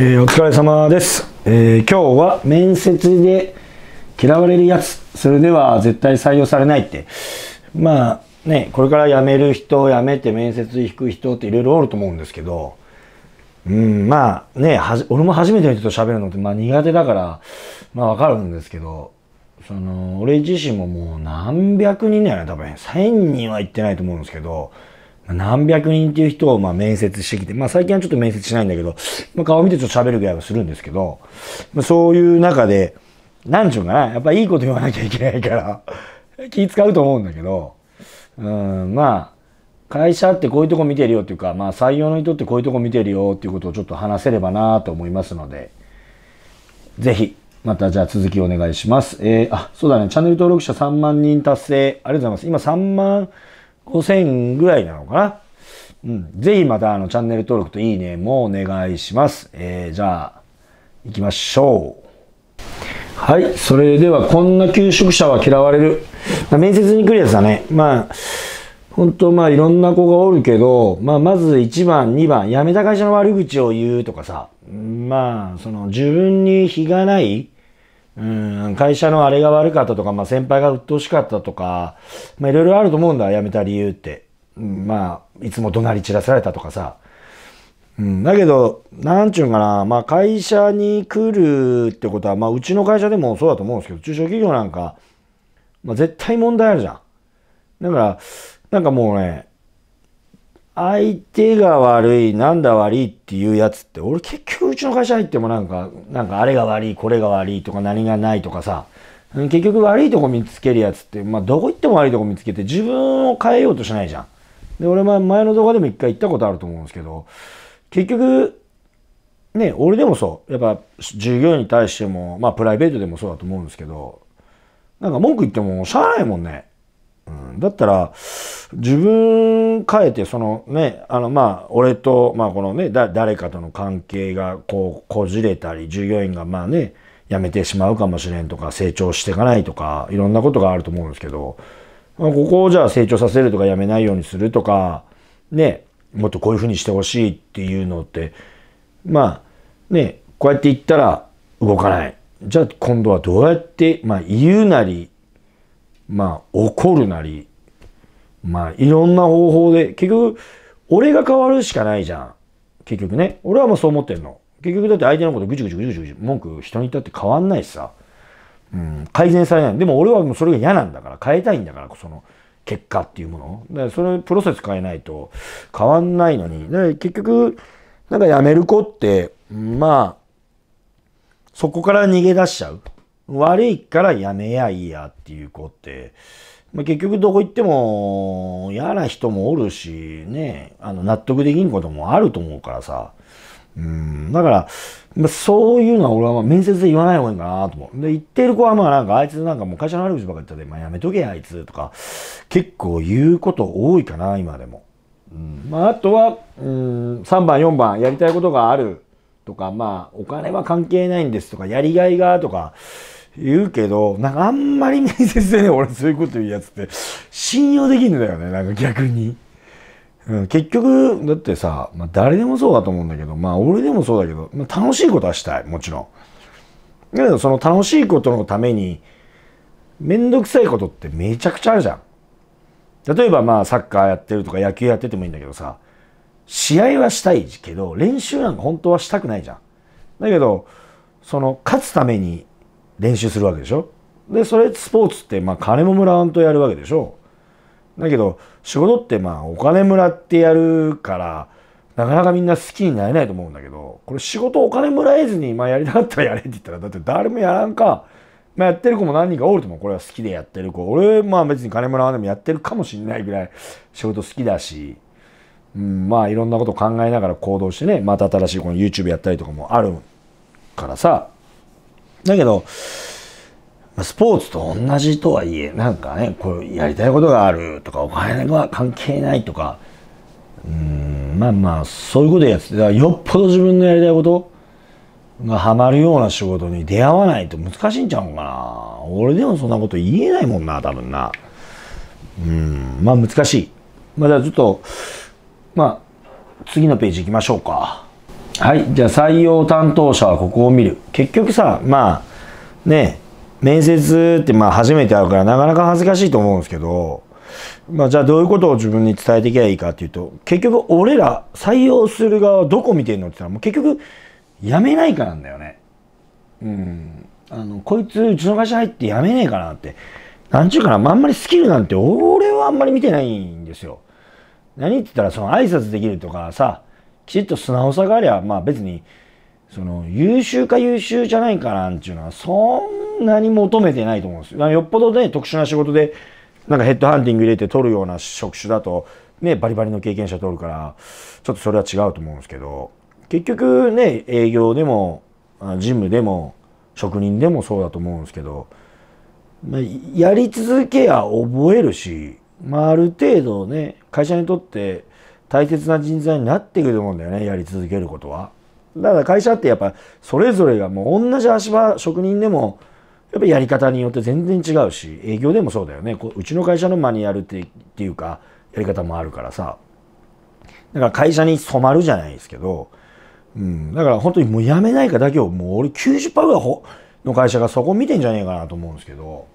えー、お疲れ様です、えー、今日は面接で嫌われるやつそれでは絶対採用されないってまあねこれから辞める人辞めて面接引く人っていろいろおると思うんですけどうんまあね俺も初めての人と喋るのって、まあ、苦手だからまあ分かるんですけどその俺自身ももう何百人だよね多分1000人は行ってないと思うんですけど何百人っていう人をまあ面接してきて、まあ最近はちょっと面接しないんだけど、まあ顔見てちょっと喋るぐらいはするんですけど、まあ、そういう中で、なんちゅうかな、やっぱいいこと言わなきゃいけないから 気使うと思うんだけど、うん、まあ、会社ってこういうとこ見てるよっていうか、まあ採用の人ってこういうとこ見てるよっていうことをちょっと話せればなと思いますので、ぜひ、またじゃあ続きお願いします。えー、あ、そうだね、チャンネル登録者3万人達成、ありがとうございます。今3万、5000ぐらいなのかな。うん。ぜひまたあのチャンネル登録といいねもお願いします。えー、じゃあ、行きましょう。はい。それでは、こんな求職者は嫌われる。まあ、面接に来るやつだね。まあ、本当まあいろんな子がおるけど、まあまず1番、2番、辞めた会社の悪口を言うとかさ、まあ、その自分に非がない、うん、会社のあれが悪かったとか、まあ、先輩が鬱陶しかったとか、まあ、いろいろあると思うんだ、辞めた理由って。うん、まあ、いつも怒鳴り散らされたとかさ。うん、だけど、なんちゅうんかな、まあ、会社に来るってことは、まあ、うちの会社でもそうだと思うんですけど、中小企業なんか、まあ、絶対問題あるじゃん。だから、なんかもうね、相手が悪い、なんだ悪いっていうやつって、俺結局うちの会社入ってもなんか、なんかあれが悪い、これが悪いとか何がないとかさ、結局悪いとこ見つけるやつって、まあどこ行っても悪いとこ見つけて自分を変えようとしないじゃん。で、俺前の動画でも一回言ったことあると思うんですけど、結局、ね、俺でもそう、やっぱ従業員に対しても、まあプライベートでもそうだと思うんですけど、なんか文句言ってもしゃあないもんね。うん、だったら、自分変えて、そのね、あの、まあ、俺と、まあ、このね、だ、誰かとの関係が、こう、こじれたり、従業員が、まあね、辞めてしまうかもしれんとか、成長していかないとか、いろんなことがあると思うんですけど、まあ、ここをじゃあ成長させるとか、辞めないようにするとか、ね、もっとこういうふうにしてほしいっていうのって、まあ、ね、こうやって言ったら動かない。じゃあ今度はどうやって、まあ、言うなり、まあ、怒るなり、まあ、いろんな方法で、結局、俺が変わるしかないじゃん。結局ね。俺はもうそう思ってんの。結局だって相手のことぐちぐちぐちぐちぐち文句人に言ったって変わんないしさ。うん、改善されない。でも俺はもうそれが嫌なんだから、変えたいんだから、その、結果っていうもの。だからそれプロセス変えないと変わんないのに。だから結局、なんかやめる子って、まあ、そこから逃げ出しちゃう。悪いからやめやいいやっていう子って、まあ、結局どこ行っても嫌な人もおるしねあの納得できんこともあると思うからさうんだから、まあ、そういうのは俺は面接で言わない方がいいかなと思う。で、言ってる子はまあなんか、あいつなんかもう会社の悪口ばっかり言ってて、まあやめとけあいつとか、結構言うこと多いかな、今でも。うん、まああとは、うん、3番、4番、やりたいことがあるとか、まあお金は関係ないんですとか、やりがいがとか、言うけど、なんかあんまり面接でね、俺そういうこと言うやつって信用できんだよね、なんか逆に。うん、結局、だってさ、まあ、誰でもそうだと思うんだけど、まあ俺でもそうだけど、まあ、楽しいことはしたい、もちろん。だけどその楽しいことのために、めんどくさいことってめちゃくちゃあるじゃん。例えばまあサッカーやってるとか野球やっててもいいんだけどさ、試合はしたいけど、練習なんか本当はしたくないじゃん。だけど、その勝つために練習するわけでしょでそれスポーツってまあ金ももらわんとやるわけでしょだけど仕事ってまあお金もらってやるからなかなかみんな好きになれないと思うんだけどこれ仕事お金もらえずにまあやりたかったらやれって言ったらだって誰もやらんか、まあ、やってる子も何人かおると思うこれは好きでやってる子俺まあ別に金もらわんでもやってるかもしれないぐらい仕事好きだし、うん、まあいろんなこと考えながら行動してねまた新しいこの YouTube やったりとかもあるからさだけど、スポーツと同じとはいえ、なんかね、こうやりたいことがあるとか、お金は関係ないとか、うん、まあまあ、そういうことやってたよっぽど自分のやりたいことがハマるような仕事に出会わないと難しいんちゃうかな。俺でもそんなこと言えないもんな、多分な。うん、まあ難しい。まあじゃあちょっと、まあ、次のページ行きましょうか。はい。じゃあ、採用担当者はここを見る。結局さ、まあ、ね、面接ってまあ初めて会うからなかなか恥ずかしいと思うんですけど、まあ、じゃあどういうことを自分に伝えていけばいいかっていうと、結局俺ら採用する側どこ見てんのって言ったら、もう結局、辞めないかなんだよね。うん。あの、こいつ、うちの会社入って辞めねえかなって。なんちゅうかな、まあ、あんまりスキルなんて俺はあんまり見てないんですよ。何って言ったら、その挨拶できるとかさ、きちっと素直さがありゃ、まあ別に、その、優秀か優秀じゃないかなんていうのは、そんなに求めてないと思うんですよ。よっぽどね、特殊な仕事で、なんかヘッドハンティング入れて取るような職種だと、ね、バリバリの経験者取るから、ちょっとそれは違うと思うんですけど、結局ね、営業でも、ジムでも、職人でもそうだと思うんですけど、やり続けや覚えるし、まあ、ある程度ね、会社にとって大切な人材になってくるもんだよねやり続けることは。だから会社ってやっぱそれぞれがもう同じ足場職人でもやっぱやり方によって全然違うし営業でもそうだよねうちの会社のマニュアルってっていうかやり方もあるからさだから会社に染まるじゃないですけど、うん、だから本当にもうやめないかだけをもう俺90%ぐらいの会社がそこ見てんじゃねえかなと思うんですけど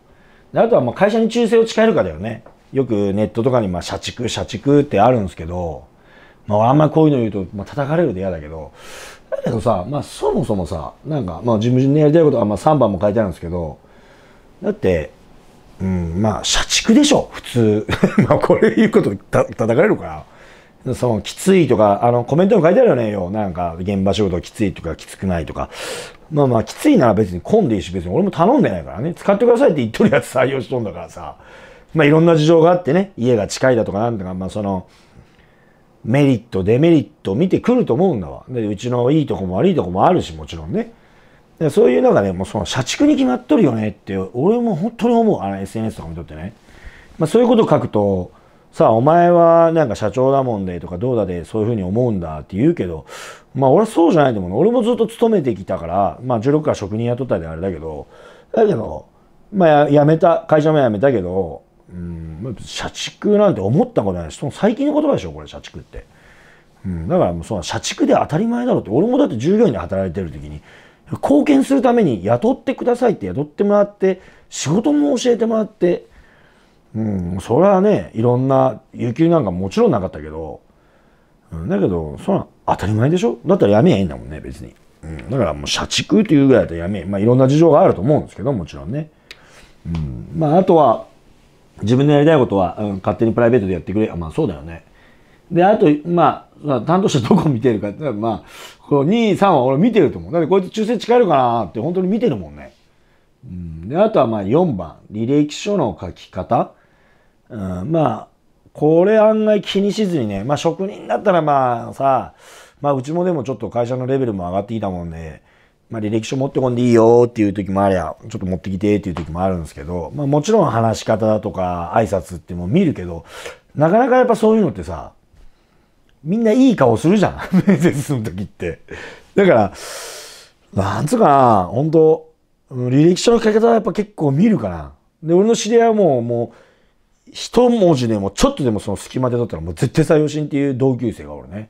あとはまあ会社に忠誠を誓えるかだよねよくネットとかに、まあ、社畜、社畜ってあるんですけど、まあ、あんまりこういうの言うと、まあ、叩かれるで嫌だけど、だけどさ、まあ、そもそもさ、なんか、まあ、自分でやりたいことが、まあ、3番も書いてあるんですけど、だって、うん、まあ、社畜でしょ、普通。まあ、これ言うことた、叩かれるから。その、きついとか、あの、コメントにも書いてあるよね、よ。なんか、現場仕事きついとか、きつくないとか。まあまあ、きついなら別に混んでいいし、別に俺も頼んでないからね。使ってくださいって言っとるやつ採用しとんだからさ。まあいろんな事情があってね、家が近いだとかなんとか、まあその、メリット、デメリットを見てくると思うんだわ。で、うちのいいとこも悪いとこもあるし、もちろんね。でそういうのがね、もうその社畜に決まっとるよねって、俺も本当に思う。あの SNS とか見とってね。まあそういうことを書くと、さあお前はなんか社長だもんでとかどうだでそういうふうに思うんだって言うけど、まあ俺はそうじゃないと思うの。俺もずっと勤めてきたから、まあ16から職人雇ったであれだけど、だけど、まあやめた、会社も辞めたけど、うん社畜なんて思ったことないしその最近の言葉でしょこれ社畜って、うん、だからもうその社畜で当たり前だろって俺もだって従業員で働いてる時に貢献するために雇ってくださいって雇ってもらって仕事も教えてもらって、うん、それはねいろんな有給なんかもちろんなかったけど、うん、だけどそんは当たり前でしょだったらやめやいいんだもんね別に、うん、だからもう社畜っていうぐらいだったらやめまあいろんな事情があると思うんですけどもちろんね、うん、まああとは自分のやりたいことは、うん、勝手にプライベートでやってくれ。まあそうだよね。で、あと、まあ、担当者どこ見てるかって、まあ、この2、3は俺見てると思う。だってこいつ中性近いのかなって本当に見てるもんね。うん、で、あとはまあ4番、履歴書の書き方。うん、まあ、これ案外気にしずにね、まあ職人だったらまあさ、まあうちもでもちょっと会社のレベルも上がってきたもんで、ね、まあ、履歴書持ってこんでいいよっていう時もありゃ、ちょっと持ってきてっていう時もあるんですけど、まあもちろん話し方だとか挨拶っても見るけど、なかなかやっぱそういうのってさ、みんないい顔するじゃん。面接の時って。だから、なんつうかな、本当履歴書の書き方はやっぱ結構見るかな。で、俺の知り合いはもう、もう、一文字でもちょっとでもその隙間で取ったらもう絶対採用信っていう同級生がおるね。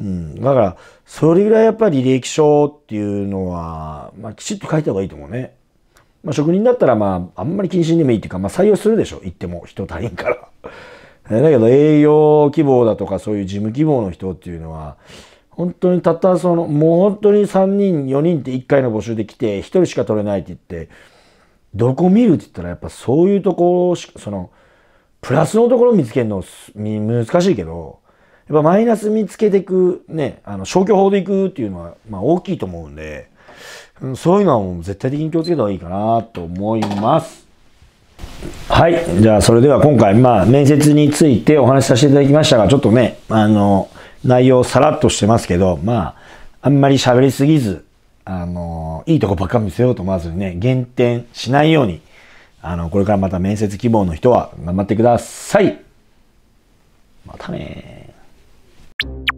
うん。だから、それぐらいやっぱり履歴書っていうのは、まあ、きちっと書いた方がいいと思うね。まあ、職人だったら、まあ、あんまり気にしんでもいいっていうか、まあ、採用するでしょ。言っても、人足りんから。だけど、営業希望だとか、そういう事務希望の人っていうのは、本当にたったその、もう本当に3人、4人って1回の募集で来て、1人しか取れないって言って、どこ見るって言ったら、やっぱそういうところその、プラスのところ見つけるの難しいけど、やっぱマイナス見つけていく、ね、あの消去法でいくっていうのは、まあ大きいと思うんで、うん、そういうのはもう絶対的に気をつけた方がいいかなと思います。はい。じゃあ、それでは今回、まあ、面接についてお話しさせていただきましたが、ちょっとね、あの、内容さらっとしてますけど、まあ、あんまり喋りすぎず、あの、いいとこばっか見せようと思わずにね、減点しないように、あの、これからまた面接希望の人は頑張ってください。またね you